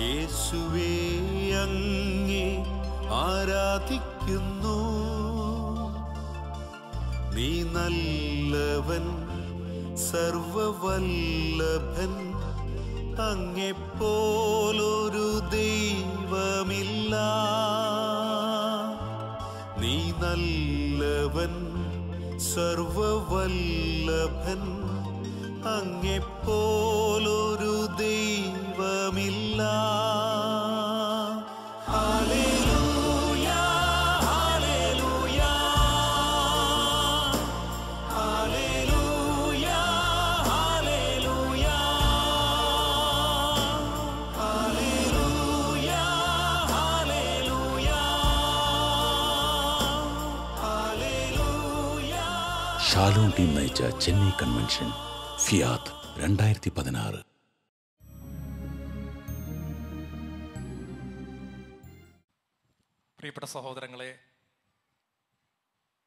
യേശുവേ അങ്ങേ ആരാധിക്കുന്നു നീ നല്ലവൻ സർവവല്ലഭൻ അങ്ങെപ്പോലൊരു ദൈവമില്ല നീ നല്ലവൻ സർവവല്ലഭൻ അങ്ങെപ്പോ ഷാലോൺ ടീം നയിച്ച ചെന്നൈ കൺവെൻഷൻ ഫിയാത്ത് രണ്ടായിരത്തി പതിനാറ് പ്രിയപ്പെട്ട സഹോദരങ്ങളെ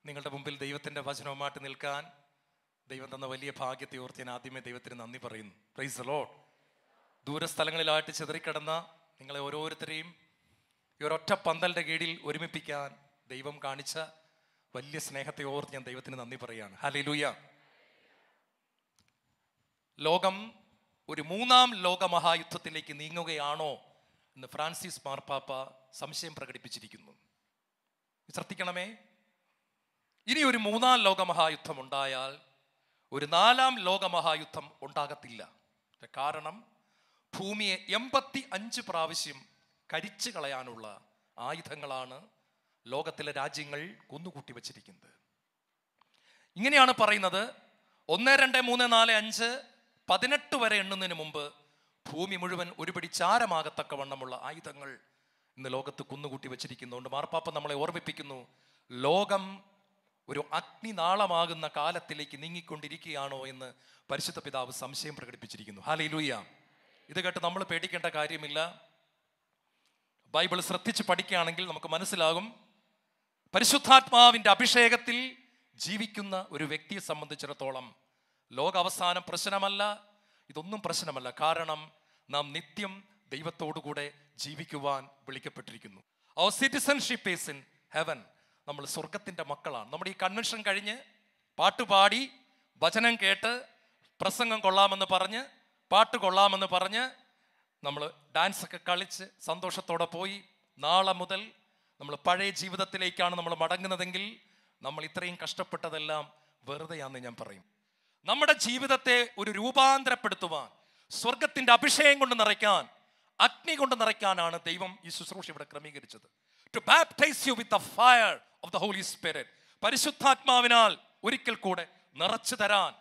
നിങ്ങളുടെ മുമ്പിൽ ദൈവത്തിൻ്റെ വചനവുമായിട്ട് നിൽക്കാൻ ദൈവം തന്ന വലിയ ഭാഗ്യത്തെ ഓർത്ത് ഞാൻ ആദ്യമേ ദൈവത്തിന് നന്ദി പറയുന്നു പ്രൈസ് ലോ ദൂരസ്ഥലങ്ങളിലായിട്ട് ചെതറിക്കിടന്ന നിങ്ങളെ ഓരോരുത്തരെയും ഈ ഒരൊറ്റ പന്തലിൻ്റെ കീഴിൽ ഒരുമിപ്പിക്കാൻ ദൈവം കാണിച്ച വലിയ സ്നേഹത്തെ ഓർത്ത് ഞാൻ ദൈവത്തിന് നന്ദി പറയുകയാണ് ഹലിലൂയ ലോകം ഒരു മൂന്നാം ലോകമഹായുദ്ധത്തിലേക്ക് നീങ്ങുകയാണോ എന്ന് ഫ്രാൻസിസ് മാർപ്പാപ്പ സംശയം പ്രകടിപ്പിച്ചിരിക്കുന്നു ശ്രദ്ധിക്കണമേ ഇനി ഒരു മൂന്നാം ലോകമഹായുദ്ധം ഉണ്ടായാൽ ഒരു നാലാം ലോകമഹായുദ്ധം ഉണ്ടാകത്തില്ല കാരണം ഭൂമിയെ എൺപത്തി അഞ്ച് പ്രാവശ്യം കരിച്ചു കളയാനുള്ള ആയുധങ്ങളാണ് ലോകത്തിലെ രാജ്യങ്ങൾ കുന്നുകൂട്ടി വച്ചിരിക്കുന്നത് ഇങ്ങനെയാണ് പറയുന്നത് ഒന്ന് രണ്ട് മൂന്ന് നാല് അഞ്ച് പതിനെട്ട് വരെ എണ്ണുന്നതിന് മുമ്പ് ഭൂമി മുഴുവൻ ഒരുപിടി വണ്ണമുള്ള ആയുധങ്ങൾ ഇന്ന് ലോകത്ത് കുന്നുകൂട്ടി വച്ചിരിക്കുന്നുണ്ട് മാർപ്പാപ്പ നമ്മളെ ഓർമ്മിപ്പിക്കുന്നു ലോകം ഒരു അഗ്നിനാളമാകുന്ന കാലത്തിലേക്ക് നീങ്ങിക്കൊണ്ടിരിക്കുകയാണോ എന്ന് പരിശുദ്ധ പിതാവ് സംശയം പ്രകടിപ്പിച്ചിരിക്കുന്നു ഹാലി ലൂയ്യ ഇത് കേട്ട് നമ്മൾ പേടിക്കേണ്ട കാര്യമില്ല ബൈബിൾ ശ്രദ്ധിച്ച് പഠിക്കുകയാണെങ്കിൽ നമുക്ക് മനസ്സിലാകും പരിശുദ്ധാത്മാവിൻ്റെ അഭിഷേകത്തിൽ ജീവിക്കുന്ന ഒരു വ്യക്തിയെ സംബന്ധിച്ചിടത്തോളം ലോകാവസാനം പ്രശ്നമല്ല ഇതൊന്നും പ്രശ്നമല്ല കാരണം നാം നിത്യം ദൈവത്തോടുകൂടെ ജീവിക്കുവാൻ വിളിക്കപ്പെട്ടിരിക്കുന്നു our citizenship is in heaven നമ്മൾ സ്വർഗത്തിൻ്റെ മക്കളാണ് നമ്മുടെ ഈ കൺവെൻഷൻ കഴിഞ്ഞ് പാട്ടുപാടി വചനം കേട്ട് പ്രസംഗം കൊള്ളാമെന്ന് പറഞ്ഞ് പാട്ട് കൊള്ളാമെന്ന് പറഞ്ഞ് നമ്മൾ ഡാൻസൊക്കെ കളിച്ച് സന്തോഷത്തോടെ പോയി നാളെ മുതൽ നമ്മൾ പഴയ ജീവിതത്തിലേക്കാണ് നമ്മൾ മടങ്ങുന്നതെങ്കിൽ നമ്മൾ ഇത്രയും കഷ്ടപ്പെട്ടതെല്ലാം വെറുതെയാണെന്ന് ഞാൻ പറയും നമ്മുടെ ജീവിതത്തെ ഒരു രൂപാന്തരപ്പെടുത്തുവാൻ സ്വർഗത്തിന്റെ അഭിഷേകം കൊണ്ട് നിറയ്ക്കാൻ അഗ്നി കൊണ്ട് നിറയ്ക്കാനാണ് ദൈവം ഈ ശുശ്രൂഷ ഇവിടെ ക്രമീകരിച്ചത് to baptize you with the fire of the Holy Spirit പരിശുദ്ധാത്മാവിനാൽ ഒരിക്കൽ കൂടെ നിറച്ചു തരാൻ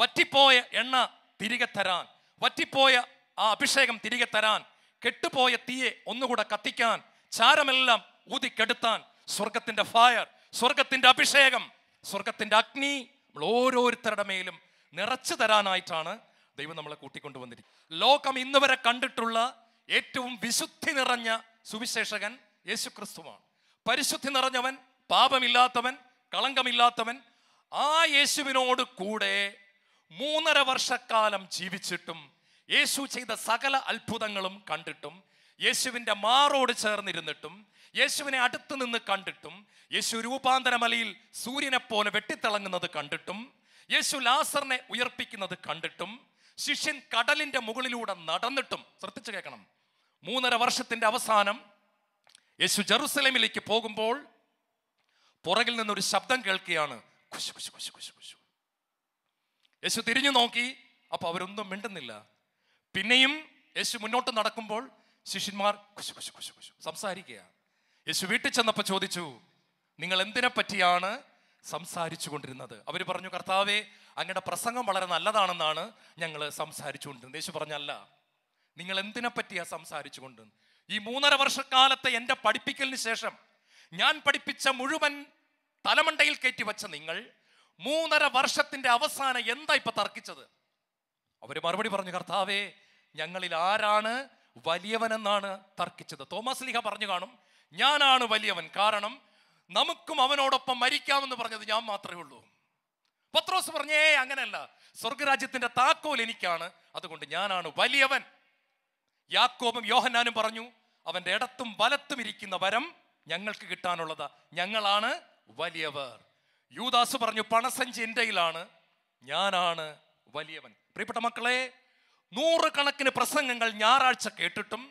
വറ്റിപ്പോയ എണ്ണ തിരികെ തരാൻ വറ്റിപ്പോയ ആ അഭിഷേകം തിരികെ തരാൻ കെട്ടുപോയ തീയെ ഒന്നുകൂടെ കത്തിക്കാൻ ചാരമെല്ലാം ഊതിക്കെടുത്താൻ സ്വർഗത്തിന്റെ ഫയർ സ്വർഗത്തിന്റെ അഭിഷേകം സ്വർഗത്തിന്റെ അഗ്നി നമ്മൾ ഓരോരുത്തരുടെ മേലും നിറച്ചു തരാനായിട്ടാണ് ദൈവം നമ്മളെ കൂട്ടിക്കൊണ്ടുവന്നിരിക്കുന്നത് ലോകം ഇന്ന് വരെ കണ്ടിട്ടുള്ള ഏറ്റവും വിശുദ്ധി നിറഞ്ഞ സുവിശേഷകൻ യേശു ക്രിസ്തുവാണ് പരിശുദ്ധി നിറഞ്ഞവൻ പാപമില്ലാത്തവൻ കളങ്കമില്ലാത്തവൻ ആ യേശുവിനോട് കൂടെ മൂന്നര വർഷക്കാലം ജീവിച്ചിട്ടും യേശു ചെയ്ത സകല അത്ഭുതങ്ങളും കണ്ടിട്ടും യേശുവിൻ്റെ മാറോട് ചേർന്നിരുന്നിട്ടും യേശുവിനെ അടുത്ത് നിന്ന് കണ്ടിട്ടും യേശു രൂപാന്തരമലയിൽ സൂര്യനെപ്പോലെ വെട്ടിത്തിളങ്ങുന്നത് കണ്ടിട്ടും യേശു ലാസറിനെ ഉയർപ്പിക്കുന്നത് കണ്ടിട്ടും ശിഷ്യൻ കടലിൻ്റെ മുകളിലൂടെ നടന്നിട്ടും ശ്രദ്ധിച്ചു കേൾക്കണം മൂന്നര വർഷത്തിൻ്റെ അവസാനം യേശു ജെറുസലേമിലേക്ക് പോകുമ്പോൾ പുറകിൽ നിന്നൊരു ശബ്ദം കേൾക്കുകയാണ് കുശു കുശു കുശു കുശു കുശു യേശു തിരിഞ്ഞു നോക്കി അപ്പോൾ അവരൊന്നും മിണ്ടുന്നില്ല പിന്നെയും യേശു മുന്നോട്ട് നടക്കുമ്പോൾ ശിഷ്യന്മാർ കുശു കുശു കുശു കുശു സംസാരിക്കുകയാണ് യേശു വീട്ടിൽ ചെന്നപ്പോൾ ചോദിച്ചു നിങ്ങൾ എന്തിനെ പറ്റിയാണ് സംസാരിച്ചു കൊണ്ടിരുന്നത് അവർ പറഞ്ഞു കർത്താവെ അങ്ങയുടെ പ്രസംഗം വളരെ നല്ലതാണെന്നാണ് ഞങ്ങൾ സംസാരിച്ചുകൊണ്ടിരുന്നത് യേശു പറഞ്ഞല്ല നിങ്ങൾ എന്തിനെ പറ്റിയാണ് സംസാരിച്ചു കൊണ്ടിരുന്നത് ഈ മൂന്നര വർഷക്കാലത്തെ എൻ്റെ പഠിപ്പിക്കലിന് ശേഷം ഞാൻ പഠിപ്പിച്ച മുഴുവൻ തലമണ്ടയിൽ കയറ്റി വെച്ച നിങ്ങൾ മൂന്നര വർഷത്തിൻ്റെ അവസാനം എന്താ ഇപ്പം തർക്കിച്ചത് അവർ മറുപടി പറഞ്ഞു കർത്താവേ ഞങ്ങളിൽ ആരാണ് വലിയവനെന്നാണ് തർക്കിച്ചത് തോമസ് ലീഹ പറഞ്ഞു കാണും ഞാനാണ് വലിയവൻ കാരണം നമുക്കും അവനോടൊപ്പം മരിക്കാമെന്ന് പറഞ്ഞത് ഞാൻ മാത്രമേ ഉള്ളൂ പത്രോസ് പറഞ്ഞേ അങ്ങനെയല്ല സ്വർഗരാജ്യത്തിന്റെ താക്കോൽ എനിക്കാണ് അതുകൊണ്ട് ഞാനാണ് വലിയവൻ യാക്കോബും യോഹന്നാനും പറഞ്ഞു അവന്റെ ഇടത്തും വലത്തും ഇരിക്കുന്ന വരം ഞങ്ങൾക്ക് കിട്ടാനുള്ളത് ഞങ്ങളാണ് വലിയവർ യൂദാസ് പറഞ്ഞു പണസഞ്ചി ഞാനാണ് വലിയവൻ പ്രിയപ്പെട്ട മക്കളെ നൂറുകണക്കിന് പ്രസംഗങ്ങൾ ഞായറാഴ്ച കേട്ടിട്ടും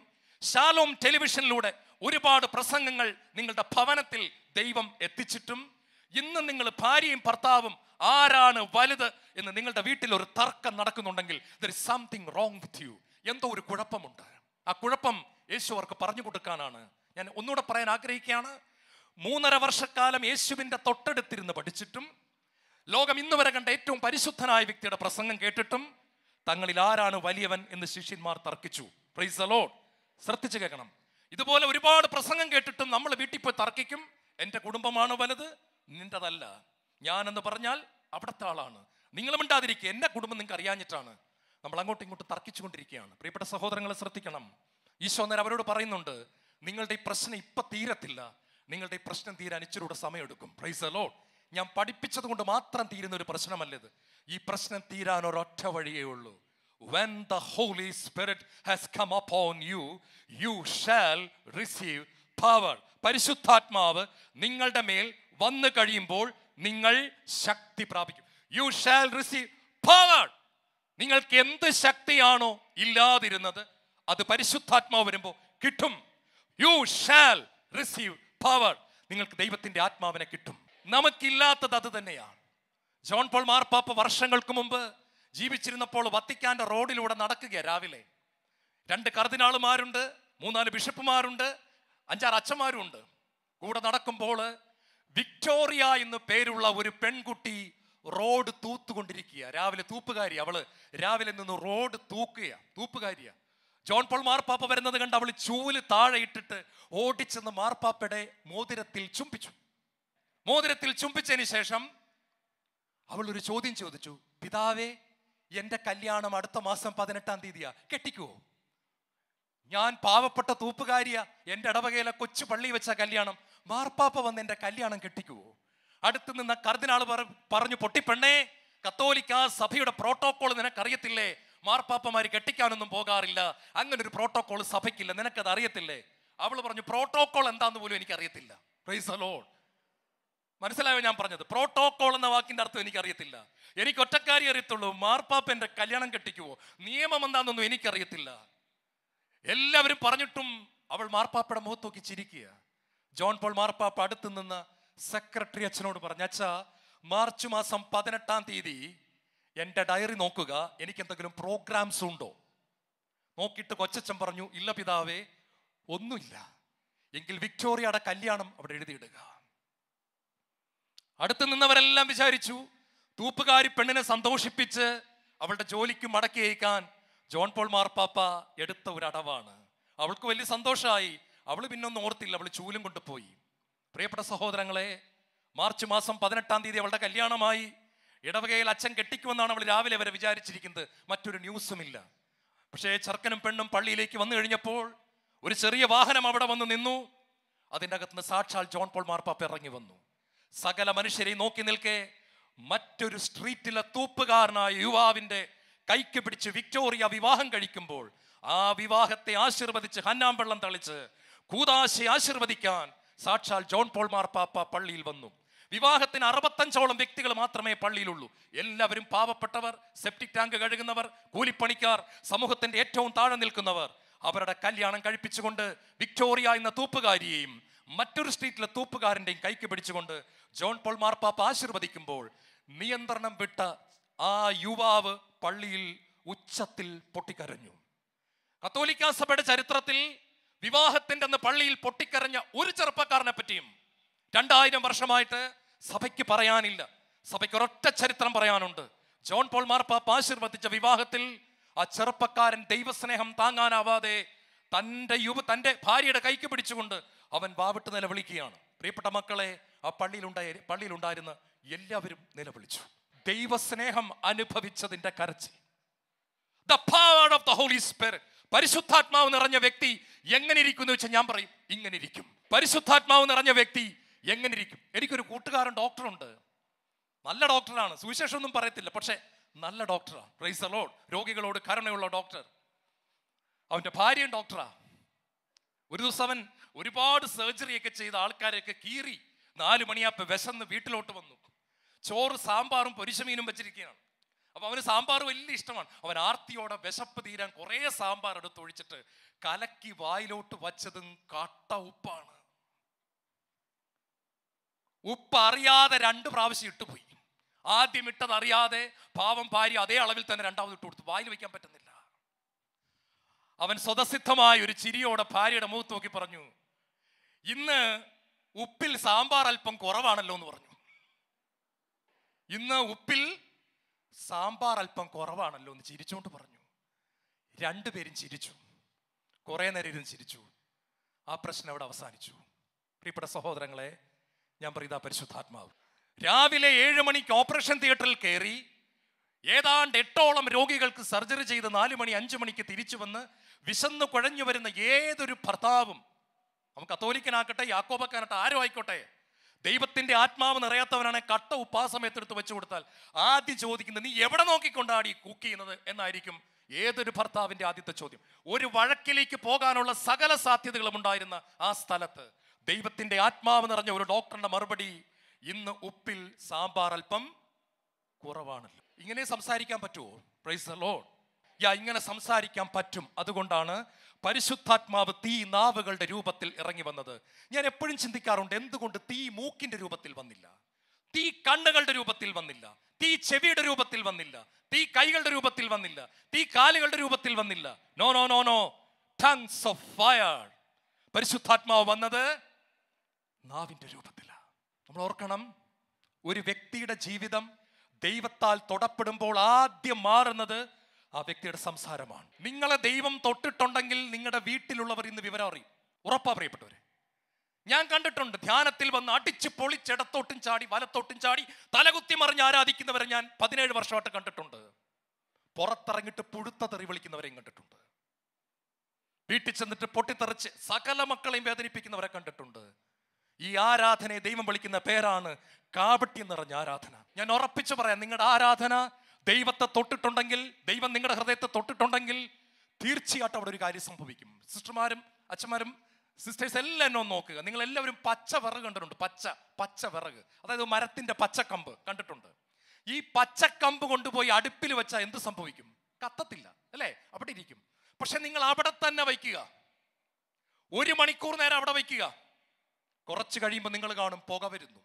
ശാലോം ടെലിവിഷനിലൂടെ ഒരുപാട് പ്രസംഗങ്ങൾ നിങ്ങളുടെ ഭവനത്തിൽ ദൈവം എത്തിച്ചിട്ടും ഇന്ന് നിങ്ങൾ ഭാര്യയും ഭർത്താവും ആരാണ് വലുത് എന്ന് നിങ്ങളുടെ വീട്ടിൽ ഒരു തർക്കം നടക്കുന്നുണ്ടെങ്കിൽ there is something wrong with you എന്തോ ഒരു കുഴപ്പമുണ്ട് ആ കുഴപ്പം യേശു അവർക്ക് പറഞ്ഞു കൊടുക്കാനാണ് ഞാൻ ഒന്നുകൂടെ പറയാൻ ആഗ്രഹിക്കുകയാണ് മൂന്നര വർഷക്കാലം യേശുവിൻ്റെ തൊട്ടടുത്തിരുന്ന് പഠിച്ചിട്ടും ലോകം ഇന്നുവരെ കണ്ട ഏറ്റവും പരിശുദ്ധനായ വ്യക്തിയുടെ പ്രസംഗം കേട്ടിട്ടും തങ്ങളിൽ ആരാണ് വലിയവൻ എന്ന് ശിഷ്യന്മാർ തർക്കിച്ചു പ്രൈസ് അലോൺ ശ്രദ്ധിച്ചു കേൾക്കണം ഇതുപോലെ ഒരുപാട് പ്രസംഗം കേട്ടിട്ടും നമ്മൾ വീട്ടിൽ പോയി തർക്കിക്കും എൻ്റെ കുടുംബമാണ് വലുത് നിൻ്റെതല്ല ഞാനെന്ന് പറഞ്ഞാൽ അവിടുത്തെ ആളാണ് നിങ്ങൾ മിണ്ടാതിരിക്കുക എൻ്റെ കുടുംബം നിങ്ങൾക്ക് അറിയാഞ്ഞിട്ടാണ് നമ്മൾ അങ്ങോട്ടും ഇങ്ങോട്ടും തർക്കിച്ചുകൊണ്ടിരിക്കുകയാണ് പ്രിയപ്പെട്ട സഹോദരങ്ങളെ ശ്രദ്ധിക്കണം ഈശോ നേരം അവരോട് പറയുന്നുണ്ട് നിങ്ങളുടെ ഈ പ്രശ്നം ഇപ്പം തീരത്തില്ല നിങ്ങളുടെ ഈ പ്രശ്നം തീരാൻ ഇച്ചിരൂടെ സമയമെടുക്കും പ്രൈസ് അലോട്ട് ഞാൻ പഠിപ്പിച്ചത് കൊണ്ട് മാത്രം തീരുന്ന ഒരു പ്രശ്നമല്ലത് ഈ പ്രശ്നം തീരാൻ ഒരൊറ്റ വഴിയേ ഉള്ളൂ when the Holy Spirit has come upon you you shall receive power പരിശുദ്ധാത്മാവ് നിങ്ങളുടെ മേൽ വന്നു കഴിയുമ്പോൾ നിങ്ങൾ ശക്തി പ്രാപിക്കും യു ഷാൽ റിസീവ് പവർ നിങ്ങൾക്ക് എന്ത് ശക്തിയാണോ ഇല്ലാതിരുന്നത് അത് പരിശുദ്ധാത്മാവ് വരുമ്പോൾ കിട്ടും യു ഷാൽ റിസീവ് പവർ നിങ്ങൾക്ക് ദൈവത്തിൻ്റെ ആത്മാവിനെ കിട്ടും നമുക്കില്ലാത്തത് അത് തന്നെയാണ് ജോൺ പോൾ മാർപ്പാപ്പ വർഷങ്ങൾക്ക് മുമ്പ് ജീവിച്ചിരുന്നപ്പോൾ വത്തിക്കാൻ്റെ റോഡിലൂടെ നടക്കുക രാവിലെ രണ്ട് കർദിനാളുമാരുണ്ട് മൂന്നാല് ബിഷപ്പുമാരുണ്ട് അഞ്ചാറ് അച്ഛന്മാരുണ്ട് കൂടെ നടക്കുമ്പോൾ വിക്ടോറിയ എന്ന് പേരുള്ള ഒരു പെൺകുട്ടി റോഡ് തൂത്തുകൊണ്ടിരിക്കുക രാവിലെ തൂപ്പുകാരി അവള് രാവിലെ നിന്ന് റോഡ് തൂക്കുക തൂപ്പുകാരിയ ജോൺ പോൾ മാർപ്പാപ്പ വരുന്നത് കണ്ട് അവൾ ചൂല് താഴെ ഇട്ടിട്ട് ഓടിച്ചെന്ന് മാർപ്പാപ്പയുടെ മോതിരത്തിൽ ചുംബിച്ചു മോതിരത്തിൽ ചുംബിച്ചതിന് ശേഷം അവൾ ഒരു ചോദ്യം ചോദിച്ചു പിതാവേ എൻ്റെ കല്യാണം അടുത്ത മാസം പതിനെട്ടാം തീയതിയാ കെട്ടിക്കുവോ ഞാൻ പാവപ്പെട്ട തൂപ്പുകാരിയ എൻ്റെ ഇടവകയിലെ കൊച്ചു പള്ളി വെച്ച കല്യാണം മാർപ്പാപ്പ വന്ന് എൻ്റെ കല്യാണം കെട്ടിക്കുവോ അടുത്ത് നിന്ന് കർദിനാൾ പറഞ്ഞു പൊട്ടിപ്പെണ്ണേ കത്തോലിക്ക സഭയുടെ പ്രോട്ടോകോൾ നിനക്കറിയത്തില്ലേ മാർപ്പാപ്പമാർ കെട്ടിക്കാനൊന്നും പോകാറില്ല അങ്ങനെ ഒരു പ്രോട്ടോകോൾ സഭയ്ക്കില്ല നിനക്കത് അറിയത്തില്ലേ അവൾ പറഞ്ഞു പ്രോട്ടോകോൾ എന്താന്ന് പോലും എനിക്കറിയത്തില്ല പ്രൈസ് അലോൺ മനസ്സിലായോ ഞാൻ പറഞ്ഞത് പ്രോട്ടോകോൾ എന്ന വാക്കിന്റെ അർത്ഥം എനിക്കറിയത്തില്ല എനിക്ക് ഒറ്റക്കാരി അറിയത്തുള്ളൂ മാർപ്പാപ്പ എന്റെ കല്യാണം കെട്ടിക്കുവോ നിയമം എന്താണെന്നൊന്നും എനിക്കറിയത്തില്ല എല്ലാവരും പറഞ്ഞിട്ടും അവൾ മാർപ്പാപ്പയുടെ മുഖത്ത് നോക്കി ചിരിക്കുക ജോൺ പോൾ മാർപ്പാപ്പ അടുത്ത് നിന്ന് സെക്രട്ടറി അച്ഛനോട് പറഞ്ഞു അച്ഛാ മാർച്ച് മാസം പതിനെട്ടാം തീയതി എൻ്റെ ഡയറി നോക്കുക എനിക്ക് എന്തെങ്കിലും പ്രോഗ്രാംസ് ഉണ്ടോ നോക്കിയിട്ട് കൊച്ചച്ഛൻ പറഞ്ഞു ഇല്ല പിതാവേ ഒന്നുമില്ല എങ്കിൽ വിക്ടോറിയയുടെ കല്യാണം അവിടെ എഴുതിയിടുക അടുത്ത് നിന്നവരെല്ലാം വിചാരിച്ചു തൂപ്പുകാരി പെണ്ണിനെ സന്തോഷിപ്പിച്ച് അവളുടെ ജോലിക്ക് മടക്കി അയക്കാൻ ജോൺ പോൾ മാർപ്പാപ്പ എടുത്ത ഒരു അടവാണ് അവൾക്ക് വലിയ സന്തോഷമായി അവൾ പിന്നൊന്നും ഓർത്തില്ല അവൾ ചൂലും കൊണ്ടുപോയി പ്രിയപ്പെട്ട സഹോദരങ്ങളെ മാർച്ച് മാസം പതിനെട്ടാം തീയതി അവളുടെ കല്യാണമായി ഇടവകയിൽ അച്ഛൻ കെട്ടിക്കുമെന്നാണ് അവൾ രാവിലെ വരെ വിചാരിച്ചിരിക്കുന്നത് മറ്റൊരു ന്യൂസുമില്ല പക്ഷേ ചെറുക്കനും പെണ്ണും പള്ളിയിലേക്ക് വന്നു കഴിഞ്ഞപ്പോൾ ഒരു ചെറിയ വാഹനം അവിടെ വന്ന് നിന്നു അതിൻ്റെ അകത്തുനിന്ന് സാക്ഷാൽ ജോൺ പോൾ മാർപ്പാപ്പ ഇറങ്ങി വന്നു സകല മനുഷ്യരെ നോക്കി നിൽക്കെ മറ്റൊരു സ്ട്രീറ്റിലെ തൂപ്പുകാരനായ യുവാവിന്റെ കൈക്ക് പിടിച്ച് വിക്ടോറിയ വിവാഹം കഴിക്കുമ്പോൾ ആ വിവാഹത്തെ ആശീർവദിച്ച് ഹന്നാമ്പള്ളം തളിച്ച് കൂതാശി ആശീർവദിക്കാൻ സാക്ഷാൽ ജോൺ പോൾ മാർപ്പാപ്പ പള്ളിയിൽ വന്നു വിവാഹത്തിന് അറുപത്തഞ്ചോളം വ്യക്തികൾ മാത്രമേ പള്ളിയിലുള്ളൂ എല്ലാവരും പാവപ്പെട്ടവർ സെപ്റ്റിക് ടാങ്ക് കഴുകുന്നവർ കൂലിപ്പണിക്കാർ സമൂഹത്തിന്റെ ഏറ്റവും താഴെ നിൽക്കുന്നവർ അവരുടെ കല്യാണം കഴിപ്പിച്ചുകൊണ്ട് വിക്ടോറിയ എന്ന തൂപ്പുകാരിയെയും മറ്റൊരു സ്ട്രീറ്റിലെ തൂപ്പുകാരൻ്റെയും കൈക്ക് പിടിച്ചുകൊണ്ട് ജോൺ പോൾ മാർപ്പാപ്പ ആശീർവദിക്കുമ്പോൾ നിയന്ത്രണം വിട്ട ആ യുവാവ് പള്ളിയിൽ ഉച്ചത്തിൽ പൊട്ടിക്കരഞ്ഞു കത്തോലിക്ക സഭയുടെ ചരിത്രത്തിൽ വിവാഹത്തിൻ്റെ അന്ന് പള്ളിയിൽ പൊട്ടിക്കരഞ്ഞ ഒരു ചെറുപ്പക്കാരനെ പറ്റിയും രണ്ടായിരം വർഷമായിട്ട് സഭയ്ക്ക് പറയാനില്ല സഭയ്ക്ക് ഒരൊറ്റ ചരിത്രം പറയാനുണ്ട് ജോൺ പോൾ മാർപ്പാപ്പ ആശീർവദിച്ച വിവാഹത്തിൽ ആ ചെറുപ്പക്കാരൻ ദൈവസ്നേഹം താങ്ങാനാവാതെ തൻ്റെ യുവ തൻ്റെ ഭാര്യയുടെ കൈക്ക് പിടിച്ചുകൊണ്ട് അവൻ വാവിട്ട് നിലവിളിക്കുകയാണ് പ്രിയപ്പെട്ട മക്കളെ ആ പള്ളിയിലുണ്ടായ പള്ളിയിലുണ്ടായിരുന്ന എല്ലാവരും നിലവിളിച്ചു ദൈവസ്നേഹം അനുഭവിച്ചതിന്റെ കരച്ചിൽ the power of the Holy Spirit പരിശുദ്ധാത്മാവ് നിറഞ്ഞ വ്യക്തി എങ്ങനെ ഇരിക്കും എന്ന് വെച്ചാൽ ഞാൻ പറയും ഇങ്ങനെ ഇരിക്കും പരിശുദ്ധാത്മാവ് നിറഞ്ഞ വ്യക്തി എങ്ങനെ ഇരിക്കും എനിക്കൊരു കൂട്ടുകാരൻ ഡോക്ടറുണ്ട് നല്ല ഡോക്ടറാണ് സുവിശേഷം ഒന്നും പറയത്തില്ല പക്ഷേ നല്ല ഡോക്ടറാണ് പ്രൈസ് അലോഡ് രോഗികളോട് കരുണയുള്ള ഡോക്ടർ അവൻ്റെ ഭാര്യയും ഡോക്ടറാ ഒരു ദിവസം അവൻ ഒരുപാട് സർജറിയൊക്കെ ചെയ്ത ആൾക്കാരെയൊക്കെ കീറി നാല് മണിയാപ്പ് വിശന്ന് വീട്ടിലോട്ട് വന്നു ചോറ് സാമ്പാറും പൊരിശമീനും വെച്ചിരിക്കുകയാണ് അപ്പോൾ അവന് സാമ്പാർ വലിയ ഇഷ്ടമാണ് അവൻ ആർത്തിയോടെ വിശപ്പ് തീരാൻ കുറേ സാമ്പാർ എടുത്ത് ഒഴിച്ചിട്ട് കലക്കി വായിലോട്ട് വച്ചതും കട്ട ഉപ്പാണ് ഉപ്പ് അറിയാതെ രണ്ട് പ്രാവശ്യം ഇട്ടുപോയി ആദ്യം ഇട്ടത് അറിയാതെ പാവം ഭാര്യ അതേ അളവിൽ തന്നെ രണ്ടാമത് ഇട്ട് കൊടുത്തു വായിൽ വയ്ക്കാൻ പറ്റുന്നില്ല അവൻ സ്വതസിദ്ധമായ ഒരു ചിരിയോടെ ഭാര്യയുടെ മുഖത്ത് നോക്കി പറഞ്ഞു ഇന്ന് ഉപ്പിൽ സാമ്പാർ അല്പം കുറവാണല്ലോ എന്ന് പറഞ്ഞു ഇന്ന് ഉപ്പിൽ സാമ്പാർ അല്പം കുറവാണല്ലോ എന്ന് ചിരിച്ചുകൊണ്ട് പറഞ്ഞു രണ്ടുപേരും ചിരിച്ചു കുറേ നേരം ഇരുന്ന് ചിരിച്ചു ആ പ്രശ്നം അവിടെ അവസാനിച്ചു പ്രിയപ്പെട്ട സഹോദരങ്ങളെ ഞാൻ പറയുന്ന പരിശുദ്ധാത്മാവ് രാവിലെ ഏഴ് മണിക്ക് ഓപ്പറേഷൻ തിയേറ്ററിൽ കയറി ഏതാണ്ട് എട്ടോളം രോഗികൾക്ക് സർജറി ചെയ്ത് നാല് മണി അഞ്ച് മണിക്ക് തിരിച്ചു വന്ന് വിശന്ന് കുഴഞ്ഞു വരുന്ന ഏതൊരു ഭർത്താവും അവൻ കത്തോലിക്കനാക്കട്ടെ യാക്കോബക്കാനാട്ടെ ആരും ആയിക്കോട്ടെ ദൈവത്തിന്റെ ആത്മാവ് നിറയാത്തവനാണ് കട്ട ഉപ്പ് വെച്ചു കൊടുത്താൽ ആദ്യം ചോദിക്കുന്നത് നീ എവിടെ നോക്കിക്കൊണ്ടാടി കുക്ക് ചെയ്യുന്നത് എന്നായിരിക്കും ഏതൊരു ഭർത്താവിന്റെ ആദ്യത്തെ ചോദ്യം ഒരു വഴക്കിലേക്ക് പോകാനുള്ള സകല സാധ്യതകളും ഉണ്ടായിരുന്ന ആ സ്ഥലത്ത് ദൈവത്തിന്റെ ആത്മാവ് നിറഞ്ഞ ഒരു ഡോക്ടറിന്റെ മറുപടി ഇന്ന് ഉപ്പിൽ സാമ്പാർ അല്പം കുറവാണല്ലോ ഇങ്ങനെ സംസാരിക്കാൻ പറ്റുമോ പ്രൈസ് ലോഡ് യാ ഇങ്ങനെ സംസാരിക്കാൻ പറ്റും അതുകൊണ്ടാണ് പരിശുദ്ധാത്മാവ് തീ നാവുകളുടെ രൂപത്തിൽ ഇറങ്ങി വന്നത് ഞാൻ എപ്പോഴും ചിന്തിക്കാറുണ്ട് എന്തുകൊണ്ട് തീ മൂക്കിന്റെ രൂപത്തിൽ വന്നില്ല തീ കണ്ണുകളുടെ രൂപത്തിൽ വന്നില്ല തീ ചെവിയുടെ രൂപത്തിൽ വന്നില്ല തീ കൈകളുടെ രൂപത്തിൽ വന്നില്ല തീ കാലുകളുടെ രൂപത്തിൽ വന്നില്ല no no no no tongues of fire പരിശുദ്ധാത്മാവ് വന്നത് നാവിന്റെ രൂപത്തിലാണ് നമ്മൾ ഓർക്കണം ഒരു വ്യക്തിയുടെ ജീവിതം ദൈവത്താൽ തൊടപ്പെടുമ്പോൾ ആദ്യം മാറുന്നത് ആ വ്യക്തിയുടെ സംസാരമാണ് നിങ്ങളെ ദൈവം തൊട്ടിട്ടുണ്ടെങ്കിൽ നിങ്ങളുടെ വീട്ടിലുള്ളവർ ഇന്ന് വിവരം അറിയും ഉറപ്പാ പ്രിയപ്പെട്ടവരെ ഞാൻ കണ്ടിട്ടുണ്ട് ധ്യാനത്തിൽ വന്ന് അടിച്ച് പൊളിച്ചിടത്തോട്ടും ചാടി വലത്തോട്ടും ചാടി തലകുത്തി മറിഞ്ഞ് ആരാധിക്കുന്നവരെ ഞാൻ പതിനേഴ് വർഷമായിട്ട് കണ്ടിട്ടുണ്ട് പുറത്തിറങ്ങിട്ട് പുഴുത്ത തെറി വിളിക്കുന്നവരെയും കണ്ടിട്ടുണ്ട് വീട്ടിൽ ചെന്നിട്ട് പൊട്ടിത്തെറിച്ച് സകല മക്കളെയും വേദനിപ്പിക്കുന്നവരെ കണ്ടിട്ടുണ്ട് ഈ ആരാധനയെ ദൈവം വിളിക്കുന്ന പേരാണ് കാപട്യം നിറഞ്ഞ ആരാധന ഞാൻ ഉറപ്പിച്ചു പറയാം നിങ്ങളുടെ ആരാധന ദൈവത്തെ തൊട്ടിട്ടുണ്ടെങ്കിൽ ദൈവം നിങ്ങളുടെ ഹൃദയത്തെ തൊട്ടിട്ടുണ്ടെങ്കിൽ തീർച്ചയായിട്ടും അവിടെ ഒരു കാര്യം സംഭവിക്കും സിസ്റ്റർമാരും അച്ഛന്മാരും സിസ്റ്റേഴ്സ് എല്ലാം എന്നെ ഒന്ന് നോക്കുക നിങ്ങൾ എല്ലാവരും പച്ച വിറക് കണ്ടിട്ടുണ്ട് പച്ച പച്ച വിറക് അതായത് മരത്തിന്റെ പച്ചക്കമ്പ് കണ്ടിട്ടുണ്ട് ഈ പച്ചക്കമ്പ് കൊണ്ടുപോയി അടുപ്പിൽ വെച്ചാൽ എന്ത് സംഭവിക്കും കത്തത്തില്ല അല്ലേ അവിടെ ഇരിക്കും പക്ഷെ നിങ്ങൾ അവിടെ തന്നെ വയ്ക്കുക ഒരു മണിക്കൂർ നേരം അവിടെ വയ്ക്കുക കുറച്ച് കഴിയുമ്പോൾ നിങ്ങൾ കാണും പുക വരുന്നു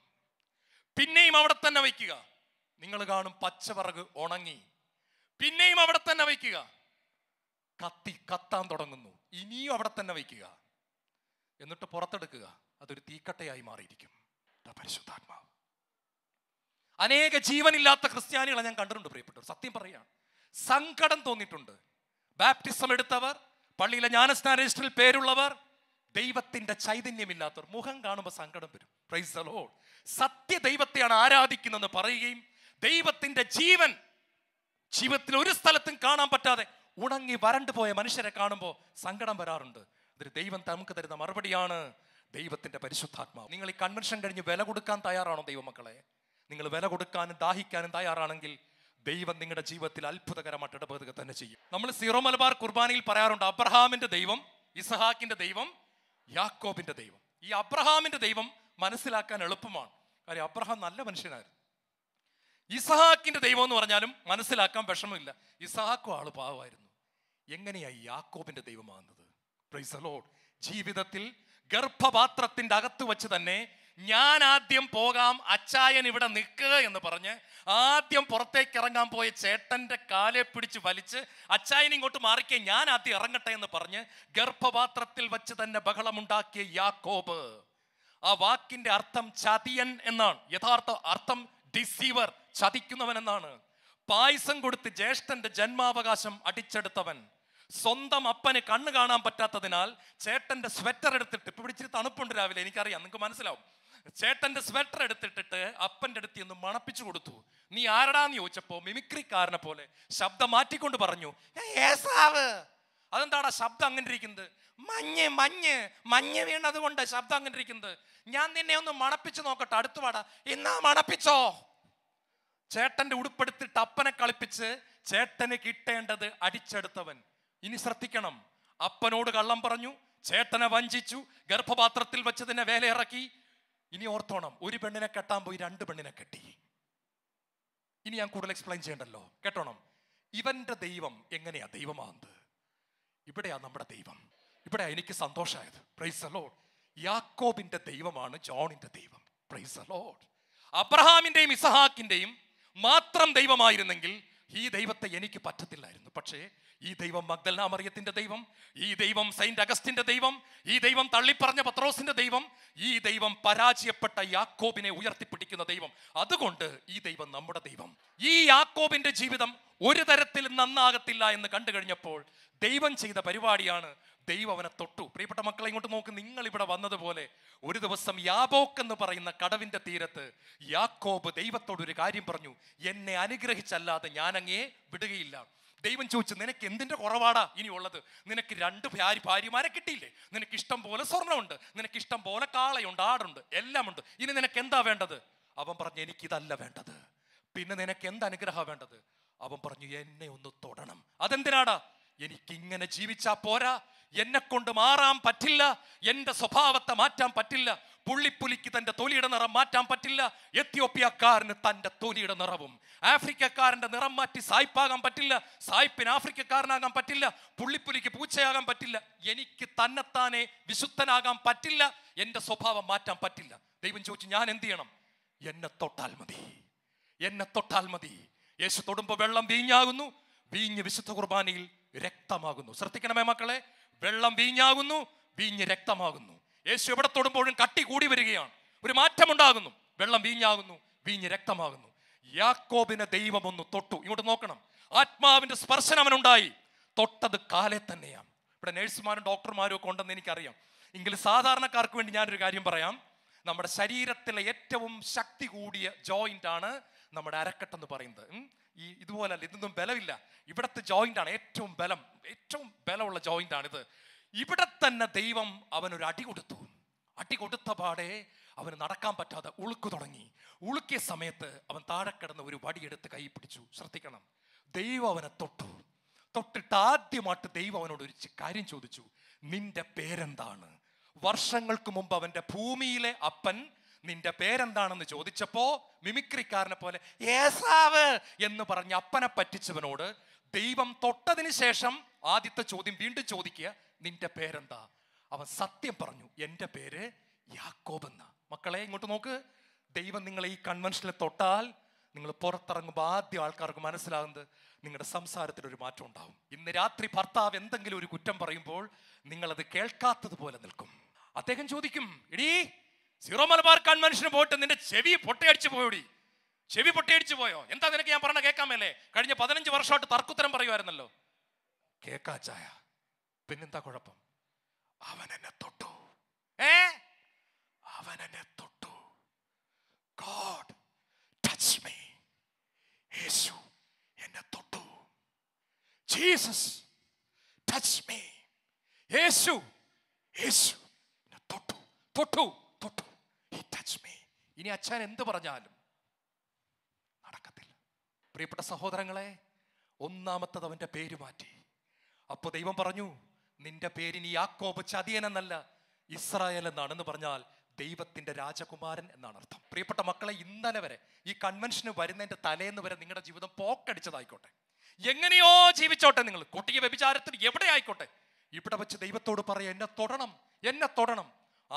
പിന്നെയും അവിടെ തന്നെ വയ്ക്കുക നിങ്ങൾ കാണും പച്ചവറക് ഉണങ്ങി പിന്നെയും അവിടെ തന്നെ വയ്ക്കുക കത്തി കത്താൻ തുടങ്ങുന്നു ഇനിയും അവിടെ തന്നെ വയ്ക്കുക എന്നിട്ട് പുറത്തെടുക്കുക അതൊരു തീക്കട്ടയായി മാറിയിരിക്കും പരിശുദ്ധാത്മാവ് അനേക ജീവനില്ലാത്ത ക്രിസ്ത്യാനികളെ ഞാൻ കണ്ടിട്ടുണ്ട് പ്രിയപ്പെട്ടവർ സത്യം പറയുക സങ്കടം തോന്നിയിട്ടുണ്ട് ബാപ്റ്റിസം എടുത്തവർ പള്ളിയിലെ ജ്ഞാനസ്ഥാന രജിസ്റ്ററിൽ പേരുള്ളവർ ദൈവത്തിൻ്റെ ചൈതന്യമില്ലാത്തവർ മുഖം കാണുമ്പോൾ സങ്കടം വരും പ്രൈസ് ദൈവത്തെയാണ് ആരാധിക്കുന്നതെന്ന് പറയുകയും ദൈവത്തിൻ്റെ ജീവൻ ജീവിതത്തിൽ ഒരു സ്ഥലത്തും കാണാൻ പറ്റാതെ ഉണങ്ങി വരണ്ടു പോയ മനുഷ്യരെ കാണുമ്പോൾ സങ്കടം വരാറുണ്ട് അതൊരു ദൈവം നമുക്ക് തരുന്ന മറുപടിയാണ് ദൈവത്തിൻ്റെ പരിശുദ്ധാത്മാവ് നിങ്ങൾ ഈ കൺവെൻഷൻ കഴിഞ്ഞ് വില കൊടുക്കാൻ തയ്യാറാണോ ദൈവമക്കളെ നിങ്ങൾ വില കൊടുക്കാനും ദാഹിക്കാനും തയ്യാറാണെങ്കിൽ ദൈവം നിങ്ങളുടെ ജീവിതത്തിൽ അത്ഭുതകരമായിട്ട് ഇടപെടുക തന്നെ ചെയ്യും നമ്മൾ സീറോ മലബാർ കുർബാനയിൽ പറയാറുണ്ട് അബ്രഹാമിന്റെ ദൈവം ഇസഹാക്കിന്റെ ദൈവം യാക്കോബിന്റെ ദൈവം ഈ അബ്രഹാമിന്റെ ദൈവം മനസ്സിലാക്കാൻ എളുപ്പമാണ് കാര്യം അബ്രഹാം നല്ല മനുഷ്യനായിരുന്നു ഇസഹാക്കിന്റെ ദൈവം എന്ന് പറഞ്ഞാലും മനസ്സിലാക്കാൻ വിഷമമില്ല ഇസഹാക്കും ആള് പാവമായിരുന്നു എങ്ങനെയായി യാക്കോബിന്റെ ദൈവമാകുന്നത് പ്രൈസ് ജീവിതത്തിൽ ഗർഭപാത്രത്തിന്റെ അകത്ത് വെച്ച് തന്നെ ഞാൻ ആദ്യം പോകാം അച്ചായൻ ഇവിടെ നിൽക്കുക എന്ന് പറഞ്ഞ് ആദ്യം പുറത്തേക്ക് ഇറങ്ങാൻ പോയ ചേട്ടന്റെ കാലെ പിടിച്ച് വലിച്ച് അച്ചായൻ ഇങ്ങോട്ട് മാറിക്കെ ഞാൻ ആദ്യം ഇറങ്ങട്ടെ എന്ന് പറഞ്ഞ് ഗർഭപാത്രത്തിൽ വെച്ച് തന്നെ ബഹളമുണ്ടാക്കിയ യാക്കോബ് ആ വാക്കിന്റെ അർത്ഥം ചതിയൻ എന്നാണ് യഥാർത്ഥ അർത്ഥം ഡിസീവർ ചതിക്കുന്നവൻ എന്നാണ് പായസം കൊടുത്ത് ജ്യേഷ്ഠന്റെ ജന്മാവകാശം അടിച്ചെടുത്തവൻ സ്വന്തം അപ്പന് കണ്ണ് കാണാൻ പറ്റാത്തതിനാൽ ചേട്ടന്റെ സ്വെറ്റർ എടുത്തിട്ട് ഇപ്പൊ ഇച്ചിരി തണുപ്പുണ്ട് രാവിലെ എനിക്കറിയാം നിങ്ങൾക്ക് മനസ്സിലാവും ചേട്ടന്റെ സ്വെറ്റർ എടുത്തിട്ടിട്ട് അപ്പന്റെ അടുത്ത് ഒന്ന് മണപ്പിച്ചു കൊടുത്തു നീ ആരടാന്ന് ചോദിച്ചപ്പോ മിമിക്രിക്കാരനെ പോലെ ശബ്ദം മാറ്റിക്കൊണ്ട് പറഞ്ഞു ഏസാവ് അതെന്താടാ ശബ്ദം അങ്ങനെ ഇരിക്കുന്നത് മഞ്ഞ് മഞ്ഞ് മഞ്ഞ് വീണത് കൊണ്ട് ശബ്ദം അങ്ങനെ ഇരിക്കുന്നത് ഞാൻ നിന്നെ ഒന്ന് മണപ്പിച്ചു നോക്കട്ടെ അടുത്തുപാടാ എന്നാ മണപ്പിച്ചോ ചേട്ടന്റെ ഉടുപ്പെടുത്തിട്ട് അപ്പനെ കളിപ്പിച്ച് ചേട്ടന് കിട്ടേണ്ടത് അടിച്ചെടുത്തവൻ ഇനി ശ്രദ്ധിക്കണം അപ്പനോട് കള്ളം പറഞ്ഞു ചേട്ടനെ വഞ്ചിച്ചു ഗർഭപാത്രത്തിൽ വെച്ച് തന്നെ വേലയിറക്കി ഇനി ഓർത്തോണം ഒരു പെണ്ണിനെ കെട്ടാൻ പോയി രണ്ട് പെണ്ണിനെ കെട്ടി ഇനി ഞാൻ കൂടുതൽ എക്സ്പ്ലെയിൻ ചെയ്യണ്ടല്ലോ കേട്ടോണം ഇവന്റെ ദൈവം എങ്ങനെയാ ദൈവമാകുന്നത് ഇവിടെയാ നമ്മുടെ ദൈവം ഇവിടെ എനിക്ക് സന്തോഷമായത് പ്രൈസ് അലോഡ് യാക്കോബിന്റെ ദൈവമാണ് ജോണിന്റെ ദൈവം പ്രൈസ് അലോഡ് അബ്രഹാമിന്റെയും ഇസഹാക്കിന്റെയും മാത്രം ദൈവമായിരുന്നെങ്കിൽ ഈ ദൈവത്തെ എനിക്ക് പറ്റത്തില്ലായിരുന്നു പക്ഷേ ഈ ദൈവം മഗ്ദലാമറിയത്തിന്റെ ദൈവം ഈ ദൈവം സെയിന്റ് അഗസ്റ്റിൻ്റെ ദൈവം ഈ ദൈവം തള്ളിപ്പറഞ്ഞ പത്രോസിൻ്റെ ദൈവം ഈ ദൈവം പരാജയപ്പെട്ട യാക്കോബിനെ ഉയർത്തിപ്പിടിക്കുന്ന ദൈവം അതുകൊണ്ട് ഈ ദൈവം നമ്മുടെ ദൈവം ഈ യാക്കോബിൻ്റെ ജീവിതം ഒരു തരത്തിൽ നന്നാകത്തില്ല എന്ന് കണ്ടു കഴിഞ്ഞപ്പോൾ ദൈവം ചെയ്ത പരിപാടിയാണ് ദൈവം അവനെ തൊട്ടു പ്രിയപ്പെട്ട മക്കളെ ഇങ്ങോട്ട് നോക്ക് നിങ്ങൾ ഇവിടെ വന്നതുപോലെ ഒരു ദിവസം യാബോക്ക് എന്ന് പറയുന്ന കടവിന്റെ തീരത്ത് യാക്കോബ് ദൈവത്തോട് ഒരു കാര്യം പറഞ്ഞു എന്നെ അനുഗ്രഹിച്ചല്ലാതെ ഞാൻ അങ്ങേ വിടുകയില്ല ദൈവം ചോദിച്ചു നിനക്ക് എന്തിൻ്റെ കുറവാടാ ഇനിയുള്ളത് നിനക്ക് രണ്ട് ഭാര്യ ഭാര്യമാരെ കിട്ടിയില്ലേ നിനക്ക് ഇഷ്ടം പോലെ സ്വർണ്ണമുണ്ട് നിനക്ക് ഇഷ്ടം പോലെ കാളയുണ്ട് ആടുണ്ട് എല്ലാമുണ്ട് ഇനി നിനക്ക് എന്താ വേണ്ടത് അവൻ പറഞ്ഞു എനിക്കിതല്ല വേണ്ടത് പിന്നെ നിനക്ക് എന്ത് അനുഗ്രഹമാണ് വേണ്ടത് അവൻ പറഞ്ഞു എന്നെ ഒന്ന് തൊടണം അതെന്തിനാടാ എനിക്കിങ്ങനെ ജീവിച്ചാൽ പോരാ എന്നെ കൊണ്ട് മാറാൻ പറ്റില്ല എൻ്റെ സ്വഭാവത്തെ മാറ്റാൻ പറ്റില്ല പുള്ളിപ്പുലിക്ക് തൻ്റെ തൊലിയുടെ നിറം മാറ്റാൻ പറ്റില്ല എത്തിയോപ്യക്കാരന് തൻ്റെ തൊലിയുടെ നിറവും ആഫ്രിക്കക്കാരൻ്റെ നിറം മാറ്റി സായിപ്പാകാൻ പറ്റില്ല സായിപ്പിന് ആഫ്രിക്കക്കാരനാകാൻ പറ്റില്ല പുള്ളിപ്പുലിക്ക് പൂച്ചയാകാൻ പറ്റില്ല എനിക്ക് തന്നെത്താനെ വിശുദ്ധനാകാൻ പറ്റില്ല എൻ്റെ സ്വഭാവം മാറ്റാൻ പറ്റില്ല ദൈവം ചോദിച്ചു ഞാൻ എന്ത് ചെയ്യണം എന്നെ തൊട്ടാൽ മതി എന്നെ തൊട്ടാൽ മതി യേശു തൊടുമ്പോൾ വെള്ളം വീഞ്ഞാകുന്നു വീഞ്ഞ് വിശുദ്ധ കുർബാനയിൽ രക്തമാകുന്നു ശ്രദ്ധിക്കണമേ മക്കളെ വെള്ളം വീഞ്ഞാകുന്നു വീഞ്ഞ് രക്തമാകുന്നു യേശു എവിടെ തൊടുമ്പോഴും കട്ടി കൂടി വരികയാണ് ഒരു മാറ്റമുണ്ടാകുന്നു വെള്ളം വീഞ്ഞാകുന്നു വീഞ്ഞ് രക്തമാകുന്നു യാക്കോബിനെ ദൈവം ഒന്ന് തൊട്ടു ഇങ്ങോട്ട് നോക്കണം ആത്മാവിന്റെ സ്പർശനം അവനുണ്ടായി തൊട്ടത് കാലെ തന്നെയാണ് ഇവിടെ നേഴ്സുമാരും ഡോക്ടർമാരും ഒക്കെ ഉണ്ടെന്ന് എനിക്കറിയാം എങ്കിൽ സാധാരണക്കാർക്ക് വേണ്ടി ഞാനൊരു കാര്യം പറയാം നമ്മുടെ ശരീരത്തിലെ ഏറ്റവും ശക്തി കൂടിയ ജോയിന്റ് ആണ് നമ്മുടെ അരക്കെട്ടെന്ന് പറയുന്നത് ഈ ഇതുപോലല്ല ഇതൊന്നും ബലമില്ല ഇവിടുത്തെ ജോയിന്റ് ആണ് ഏറ്റവും ബലം ഏറ്റവും ബലമുള്ള ജോയിൻ്റ് ആണിത് ഇവിടെ തന്നെ ദൈവം അവനൊരു അടി കൊടുത്തു അടി കൊടുത്ത പാടെ അവന് നടക്കാൻ പറ്റാതെ ഉളുക്കു തുടങ്ങി ഉളുക്കിയ സമയത്ത് അവൻ താഴെ കിടന്ന് ഒരു വടിയെടുത്ത് കൈ പിടിച്ചു ശ്രദ്ധിക്കണം ദൈവം അവനെ തൊട്ടു തൊട്ടിട്ട് ആദ്യമായിട്ട് ദൈവം അവനോട് ഒരു കാര്യം ചോദിച്ചു നിന്റെ പേരെന്താണ് വർഷങ്ങൾക്ക് മുമ്പ് അവൻ്റെ ഭൂമിയിലെ അപ്പൻ നിന്റെ പേരെന്താണെന്ന് ചോദിച്ചപ്പോ മിമിക്രിക്കാരനെ പോലെ ഏസാവ് എന്ന് പറഞ്ഞ് അപ്പനെ പറ്റിച്ചവനോട് ദൈവം തൊട്ടതിന് ശേഷം ആദ്യത്തെ ചോദ്യം വീണ്ടും ചോദിക്കുക നിന്റെ പേരെന്താ അവൻ സത്യം പറഞ്ഞു എൻ്റെ പേര് യാക്കോബെന്ന മക്കളെ ഇങ്ങോട്ട് നോക്ക് ദൈവം നിങ്ങളെ ഈ കൺവെൻഷനിൽ തൊട്ടാൽ നിങ്ങൾ പുറത്തിറങ്ങുമ്പോൾ ആദ്യം ആൾക്കാർക്ക് മനസ്സിലാകുന്നത് നിങ്ങളുടെ സംസാരത്തിൽ ഒരു മാറ്റം ഉണ്ടാവും ഇന്ന് രാത്രി ഭർത്താവ് എന്തെങ്കിലും ഒരു കുറ്റം പറയുമ്പോൾ നിങ്ങളത് കേൾക്കാത്തതുപോലെ നിൽക്കും അദ്ദേഹം ചോദിക്കും എടീ സീറോ മലബാർ കൺവെൻഷന് പോയിട്ട് നിന്റെ ചെവി പൊട്ടയടിച്ച് പോയോടി ചെവി പൊട്ടയടിച്ച് പോയോ എന്താ നിനക്ക് ഞാൻ പറഞ്ഞ കേൾക്കാമല്ലേ കഴിഞ്ഞ പതിനഞ്ച് വർഷമായിട്ട് തർക്കുത്തരം പറയുമായിരുന്നല്ലോ കേക്കാച്ചായ പിന്നെന്താ കുഴപ്പം അവൻ എന്നെ തൊട്ടു ഏ അവൻ എന്നെ തൊട്ടു ഗോഡ് ടച്ച് മീ യേശു എന്നെ തൊട്ടു ജീസസ് ടച്ച് മീ യേശു യേശു എന്നെ തൊട്ടു തൊട്ടു തൊട്ടു ഇനി അച്ഛൻ എന്ത് പറഞ്ഞാലും നടക്കത്തില്ല പ്രിയപ്പെട്ട സഹോദരങ്ങളെ ഒന്നാമത്തത് അവൻ്റെ പേര് മാറ്റി അപ്പോൾ ദൈവം പറഞ്ഞു നിന്റെ പേരിനി യാക്കോബ് ചതിയൻ എന്നല്ല ഇസ്രായേൽ എന്ന് പറഞ്ഞാൽ ദൈവത്തിൻ്റെ രാജകുമാരൻ എന്നാണ് അർത്ഥം പ്രിയപ്പെട്ട മക്കളെ ഇന്നലെ വരെ ഈ കൺവെൻഷന് വരുന്നതിൻ്റെ തലേന്ന് വരെ നിങ്ങളുടെ ജീവിതം പോക്കടിച്ചതായിക്കോട്ടെ എങ്ങനെയോ ജീവിച്ചോട്ടെ നിങ്ങൾ കുട്ടിയെ വ്യഭിചാരത്തിൽ എവിടെ ആയിക്കോട്ടെ ഇവിടെ വെച്ച് ദൈവത്തോട് പറയാം എന്നെ തൊടണം എന്നെ തൊടണം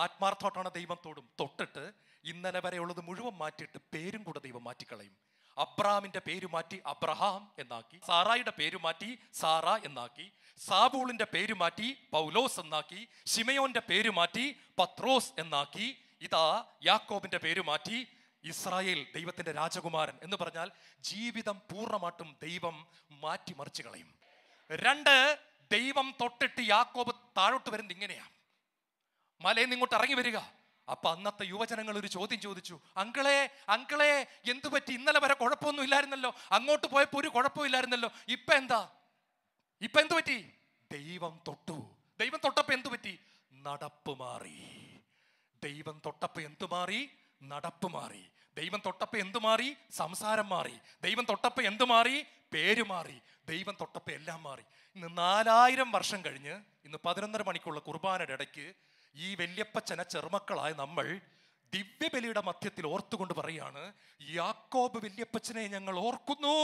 ആത്മാർത്ഥമായിട്ടാണ് ദൈവം തൊട്ടിട്ട് ഇന്നലെ വരെ ഉള്ളത് മുഴുവൻ മാറ്റിയിട്ട് പേരും കൂടെ ദൈവം മാറ്റിക്കളയും അബ്രാമിന്റെ പേര് മാറ്റി അബ്രഹാം എന്നാക്കി സാറായിയുടെ പേര് മാറ്റി സാറ എന്നാക്കി സാബൂളിന്റെ പേര് മാറ്റി പൗലോസ് എന്നാക്കി ഷിമയോന്റെ പേര് മാറ്റി പത്രോസ് എന്നാക്കി ഇതാ യാക്കോബിന്റെ പേര് മാറ്റി ഇസ്രായേൽ ദൈവത്തിന്റെ രാജകുമാരൻ എന്ന് പറഞ്ഞാൽ ജീവിതം പൂർണ്ണമായിട്ടും ദൈവം മാറ്റിമറിച്ച് കളയും രണ്ട് ദൈവം തൊട്ടിട്ട് യാക്കോബ് താഴോട്ട് വരുന്നത് ഇങ്ങനെയാണ് മലയിൽ ഇങ്ങോട്ട് ഇറങ്ങി വരിക അപ്പൊ അന്നത്തെ യുവജനങ്ങൾ ഒരു ചോദ്യം ചോദിച്ചു അങ്കളെ അങ്കളെ എന്തു പറ്റി ഇന്നലെ വരെ കുഴപ്പമൊന്നും ഇല്ലായിരുന്നല്ലോ അങ്ങോട്ട് പോയപ്പോൾ ഒരു ഇല്ലായിരുന്നല്ലോ ഇപ്പൊ എന്താ ഇപ്പൊ എന്തു പറ്റി ദൈവം തൊട്ടു ദൈവം തൊട്ടപ്പോ എന്തു പറ്റി നടപ്പ് മാറി ദൈവം തൊട്ടപ്പോ എന്തു മാറി നടപ്പ് മാറി ദൈവം തൊട്ടപ്പോ എന്തു മാറി സംസാരം മാറി ദൈവം തൊട്ടപ്പോ എന്തു മാറി പേര് മാറി ദൈവം തൊട്ടപ്പോ എല്ലാം മാറി ഇന്ന് നാലായിരം വർഷം കഴിഞ്ഞ് ഇന്ന് പതിനൊന്നര മണിക്കുള്ള കുർബാനയുടെ ഇടയ്ക്ക് ഈ വല്യപ്പച്ചന ചെറുമക്കളായ നമ്മൾ ദിവ്യബലിയുടെ മധ്യത്തിൽ ഓർത്തുകൊണ്ട് പറയാണ് യാക്കോബ് വല്യപ്പച്ചനെ ഞങ്ങൾ ഓർക്കുന്നു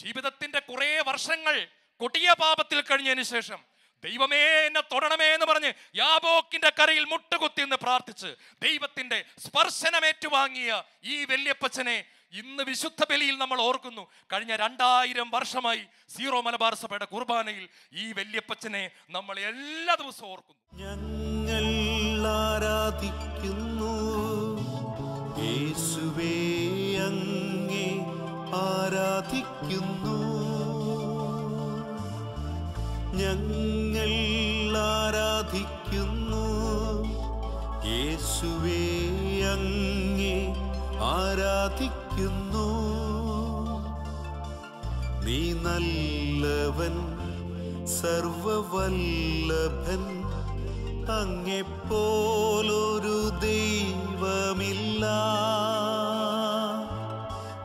ജീവിതത്തിന്റെ കുറേ വർഷങ്ങൾ കൊടിയ പാപത്തിൽ കഴിഞ്ഞതിന് ശേഷം ദൈവമേ എന്നെ തൊടണമേ എന്ന് പറഞ്ഞ് യാബോക്കിന്റെ കരയിൽ മുട്ടുകുത്തി എന്ന് പ്രാർത്ഥിച്ച് ദൈവത്തിന്റെ സ്പർശനമേറ്റുവാങ്ങിയ ഈ വല്യപ്പച്ചനെ ഇന്ന് വിശുദ്ധ ബലിയിൽ നമ്മൾ ഓർക്കുന്നു കഴിഞ്ഞ രണ്ടായിരം വർഷമായി സീറോ മലബാർ സഭയുടെ കുർബാനയിൽ ഈ വല്യപ്പച്ചനെ നമ്മൾ എല്ലാ ദിവസവും ഓർക്കുന്നു ആരാധിക്കുന്നു യേശുവേ അങ്ങേ ആരാധിക്കുന്നു ഞങ്ങൾ ആരാധിക്കുന്നു യേശുവേ അങ്ങേ ആരാധിക്കുന്നു നീ നല്ലവൻ സർവവല്ലഭൻ അങ്ങെപ്പോലൊരു ദൈവമില്ല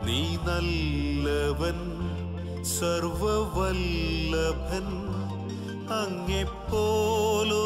നീ നല്ലവൻ സർവവല്ലഭൻ അങ്ങെപ്പോലൊരു